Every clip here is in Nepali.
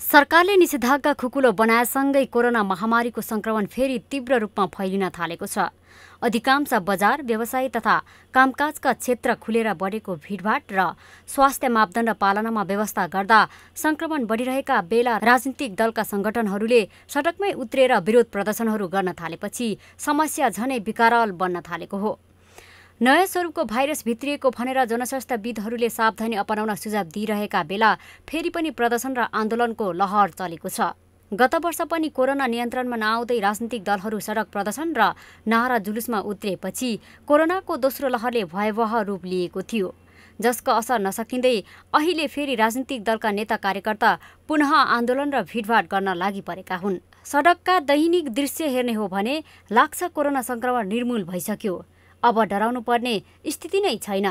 सरकारले निषेधाज्ञा खुकुलो बनाएसँगै कोरोना महामारीको संक्रमण फेरि तीव्र रूपमा फैलिन थालेको छ अधिकांश बजार व्यवसाय तथा कामकाजका क्षेत्र खुलेर बढेको भिडभाड र स्वास्थ्य मापदण्ड पालनामा व्यवस्था गर्दा संक्रमण बढिरहेका बेला राजनीतिक दलका संगठनहरूले सडकमै उत्रेर विरोध प्रदर्शनहरू गर्न थालेपछि समस्या झनै विकराल बन्न थालेको हो नयाँ स्वरूपको भाइरस भित्रिएको भनेर जनस्वास्थ्यविदहरूले सावधानी अपनाउन सुझाव दिइरहेका बेला फेरि पनि प्रदर्शन र आन्दोलनको लहर चलेको छ गत वर्ष पनि कोरोना नियन्त्रणमा नआउँदै राजनीतिक दलहरू सडक प्रदर्शन र नारा जुलुसमा उत्रेपछि कोरोनाको दोस्रो लहरले भयावह रूप लिएको थियो जसको असर नसकिँदै अहिले फेरि राजनीतिक दलका नेता कार्यकर्ता पुनः आन्दोलन र भिडभाड गर्न लागि परेका हुन् सडकका दैनिक दृश्य हेर्ने हो भने लाग्छ कोरोना सङ्क्रमण निर्मूल भइसक्यो अब डराउनु पर्ने स्थिति नै छैन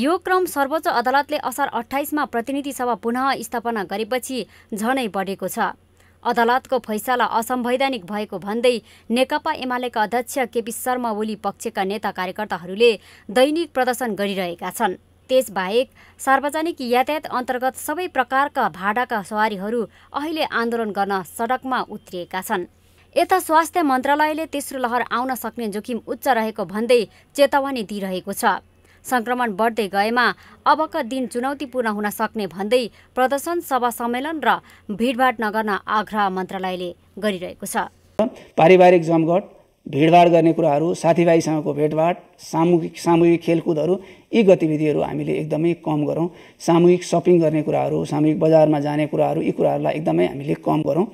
यो क्रम सर्वोच्च अदालतले असार अठाइसमा प्रतिनिधि सभा पुनः स्थापना गरेपछि झनै बढेको छ अदालतको फैसला असंवैधानिक भएको भन्दै नेकपा एमालेका अध्यक्ष केपी शर्मा ओली पक्षका नेता कार्यकर्ताहरूले दैनिक प्रदर्शन गरिरहेका छन् त्यसबाहेक सार्वजनिक यातायात अन्तर्गत सबै प्रकारका भाडाका सवारीहरू अहिले आन्दोलन गर्न सडकमा उत्रिएका छन् यता स्वास्थ्य मन्त्रालयले तेस्रो लहर आउन सक्ने जोखिम उच्च रहेको भन्दै चेतावनी दिइरहेको छ सङ्क्रमण बढ्दै गएमा अबका दिन चुनौतीपूर्ण हुन सक्ने भन्दै प्रदर्शन सभा सम्मेलन र भिडभाड नगर्न आग्रह मन्त्रालयले गरिरहेको छ पारिवारिक जमघट भिडभाड गर्ने कुराहरू साथीभाइसँगको भेटभाट सामूहिक सामूहिक खेलकुदहरू यी गतिविधिहरू हामीले एकदमै कम गरौँ सामूहिक सपिङ गर्ने कुराहरू सामूहिक बजारमा जाने कुराहरू यी कुराहरूलाई एकदमै हामीले कम गरौँ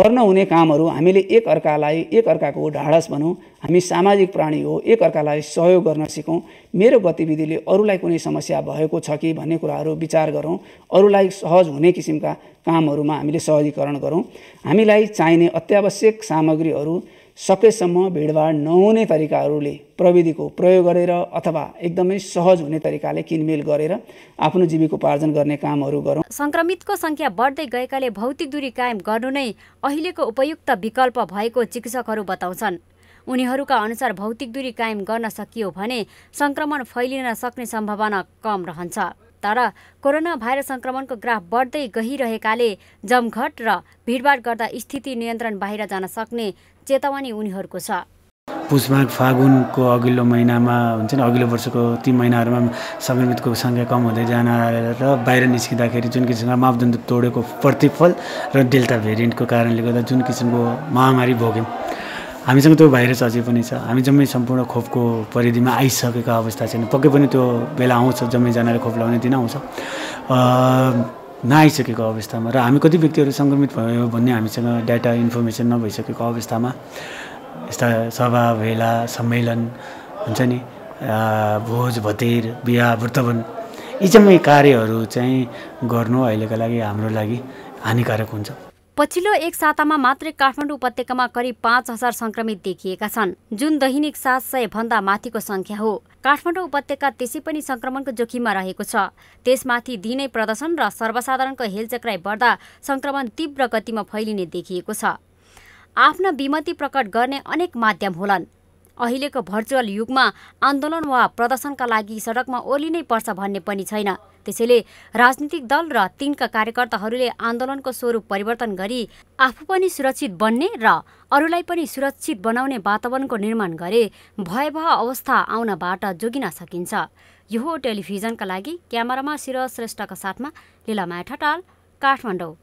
गर्न हुने कामहरू हामीले एक अर्कालाई एक अर्काको ढाडस भनौँ हामी सामाजिक प्राणी हो एक अर्कालाई सहयोग गर्न सिकौँ मेरो गतिविधिले अरूलाई कुनै समस्या भएको छ कि भन्ने कुराहरू विचार गरौँ अरूलाई सहज हुने किसिमका कामहरूमा हामीले सहजीकरण गरौँ हामीलाई चाहिने अत्यावश्यक सामग्रीहरू सकेसम्म भिडभाड नहुने तरिकाहरूले प्रविधिको प्रयोग गरेर अथवा एकदमै सहज हुने तरिकाले किनमेल गरेर आफ्नो जीविकोपार्जन गर्ने कामहरू गरौँ सङ्क्रमितको सङ्ख्या बढ्दै गएकाले भौतिक दूरी कायम गर्नु नै अहिलेको उपयुक्त विकल्प भएको चिकित्सकहरू बताउँछन् उनीहरूका अनुसार भौतिक दूरी कायम गर्न सकियो भने सङ्क्रमण फैलिन सक्ने सम्भावना कम रहन्छ तर कोरोना भाइरस संक्रमणको ग्राफ बढ्दै गइरहेकाले जमघट र भिडभाड गर्दा स्थिति नियन्त्रण बाहिर जान सक्ने चेतावनी उनीहरूको छ पुष्माग फागुनको अघिल्लो महिनामा हुन्छ नि अघिल्लो वर्षको ती महिनाहरूमा सङ्क्रमितको सङ्ख्या कम हुँदै जान र बाहिर निस्किँदाखेरि जुन किसिमका मापदण्ड तोडेको प्रतिफल र डेल्टा भेरिएन्टको कारणले गर्दा जुन किसिमको महामारी भोग्यौँ हामीसँग त्यो भाइरस अझै पनि छ हामी जम्मै सम्पूर्ण खोपको परिधिमा आइसकेको अवस्था छैन पक्कै पनि त्यो बेला आउँछ जम्मै जम्मैजनाले खोप लगाउने दिन आउँछ नआइसकेको अवस्थामा र हामी कति व्यक्तिहरू सङ्क्रमित भयो भन्ने हामीसँग डाटा इन्फर्मेसन नभइसकेको अवस्थामा यस्ता सभा भेला सम्मेलन हुन्छ नि भोज भतेर बिहा वृत्तवन यी जम्मै कार्यहरू चाहिँ गर्नु अहिलेका लागि हाम्रो लागि हानिकारक हुन्छ पछिल्लो एक सातामा मात्रै काठमाडौँ उपत्यकामा करिब पाँच हजार संक्रमित देखिएका छन् जुन दैनिक सात सय भन्दा माथिको संख्या हो काठमाडौँ उपत्यका त्यसै पनि संक्रमणको जोखिममा रहेको छ त्यसमाथि दिनै प्रदर्शन र सर्वसाधारणको हेलचक्राइ बढ्दा संक्रमण तीव्र गतिमा फैलिने देखिएको छ आफ्ना विमति प्रकट गर्ने अनेक माध्यम होलान् अहिलेको भर्चुअल युगमा आन्दोलन वा प्रदर्शनका लागि सडकमा ओर्लिनै पर्छ भन्ने पनि छैन त्यसैले राजनीतिक दल र तिनका कार्यकर्ताहरूले आन्दोलनको स्वरूप परिवर्तन गरी आफू पनि सुरक्षित बन्ने र अरूलाई पनि सुरक्षित बनाउने वातावरणको निर्माण गरे भयावह अवस्था आउनबाट जोगिन सकिन्छ यो टेलिभिजनका लागि क्यामेरामा शिर श्रेष्ठका साथमा लिलामाया ठटाल काठमाडौँ